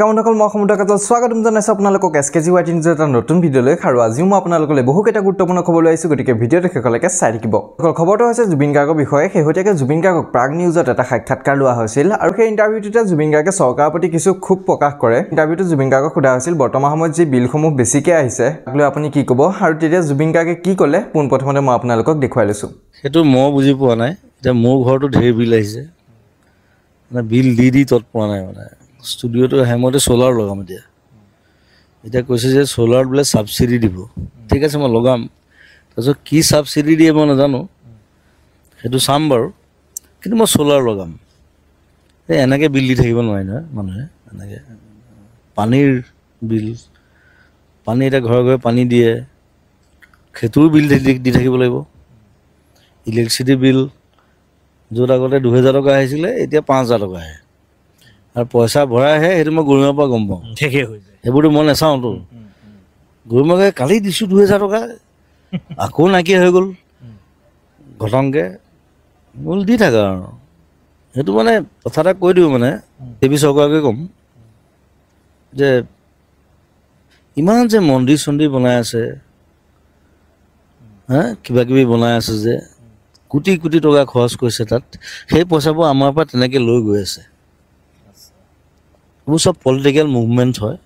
কামন মই সমুদ্ৰ কাতল স্বাগতম জনাইছো আপোনালোকক এছ কে জি ৱাইটি নিউজৰ এটা নতুন ভিডিঅ' ভিডিঅ'লৈ আৰু আজিও মই আপোনালোকলৈ বহুকেইটা গুৰুত্বপূৰ্ণ খবৰ আহিছোঁ গতিকে ভিডিঅ'টো শেষলৈকে চাই থাকিব খবৰটো হৈছে জুবিন গাৰ্গৰ বিষয়ে শেহতীয়াকৈ জুবিন গাৰ্গক প্ৰাগ নিউজত এটা সাক্ষাৎকাৰ লোৱা হৈছিল আৰু সেই ইণ্টাৰভিউটোতে জুবিন গাৰ্গে চৰকাৰৰ প্ৰতি কিছু খুব প্ৰকাশ কৰে ইণ্টাৰভিউটো জুবিন গাৰ্গক সোধা হৈছিল বৰ্তমান সময়ত যি বিলসমূহ বেছিকৈ আহিছে তাক লৈ আপুনি কি ক'ব আৰু তেতিয়া জুবিন গাৰ্গে কি ক'লে পোনপ্ৰথমতে মই আপোনালোকক দেখুৱাই লৈছোঁ সেইটো মই বুজি পোৱা নাই এতিয়া মোৰ ঘৰতো ধেৰ বিল আহিছে বিল দি দি তত পোৱা নাই মানে ষ্টুডিঅ'টো সেইমতে চ'লাৰ লগাম এতিয়া এতিয়া কৈছে যে চ'লাৰ বোলে ছাবচিডি দিব ঠিক আছে মই লগাম তাৰপিছত কি ছাবচিডি দিয়ে মই নাজানো সেইটো চাম বাৰু কিন্তু মই চ'লাৰ লগাম এই এনেকৈ বিল দি থাকিব নোৱাৰি নহয় মানুহে এনেকৈ পানীৰ বিল পানী এতিয়া ঘৰে ঘৰে পানী দিয়ে সেইটোও বিল দি থাকিব লাগিব ইলেক্ট্ৰিচিটি বিল য'ত আগতে দুহেজাৰ টকা আহিছিলে এতিয়া পাঁচ হাজাৰ টকা আহে আৰু পইচা ভৰাইহে সেইটো মই গৰুমাৰ পৰা গম পাওঁ ঠিকে সেইবোৰতো মই নাচাওঁতো গৰুমাকে কালি দিছোঁ দুহেজাৰ টকা আকৌ নাইকিয়া হৈ গ'ল ঘটংকৈ মোৰ দি থাকে আৰু সেইটো মানে কথা এটা কৈ দিওঁ মানে টি ভি চৰকাৰকে ক'ম যে ইমান যে মন্দিৰ চন্দিৰ বনাই আছে হা কিবা কিবি বনাই আছে যে কোটি কোটি টকা খৰচ কৰিছে তাত সেই পইচাবোৰ আমাৰ পৰা তেনেকৈ লৈ গৈ আছে এইবোৰ চব পলিটিকেল মুভমেণ্ট হয়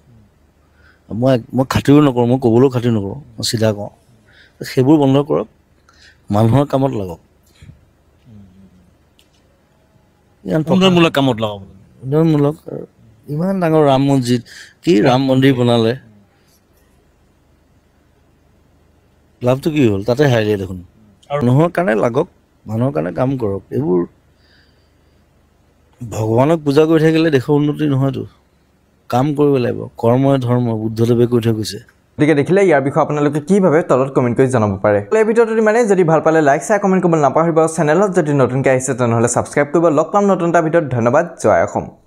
মই মই খাতিৰো নকৰোঁ মই ক'বলৈও খাতিৰ নকৰোঁ মই চিধা কওঁ সেইবোৰ বন্ধ কৰক মানুহৰ কামত লাগক উন্নয়নমূলক কামত লগাব উন্নয়নমূলক ইমান ডাঙৰ ৰাম মন্দিৰ কি ৰাম মন্দিৰ বনালে লাভটো কি হ'ল তাতে হাৰিলে দেখোন মানুহৰ কাৰণে লাগক মানুহৰ কাৰণে কাম কৰক এইবোৰ ভগৱানক পূজা কৰি থাকিলে দেশৰ উন্নতি নহয়তো কাম কৰিব লাগিব কৰ্ম ধৰ্ম বুদ্ধদেৱে কৰি থৈ গৈছে গতিকে দেখিলে ইয়াৰ বিষয়ে আপোনালোকে কি ভাবে তলত কমেণ্ট কৰি জনাব পাৰে এই ভিডিঅ'টো ইমানে যদি ভাল পালে লাইক চাই কমেণ্ট কৰিবলৈ নাপাহৰিব চেনেলত যদি নতুনকৈ আহিছে তেনেহ'লে ছাবস্ক্ৰাইব কৰিব লগ পাম নতুন এটা ভিডিঅ'ত ধন্যবাদ জয় অসম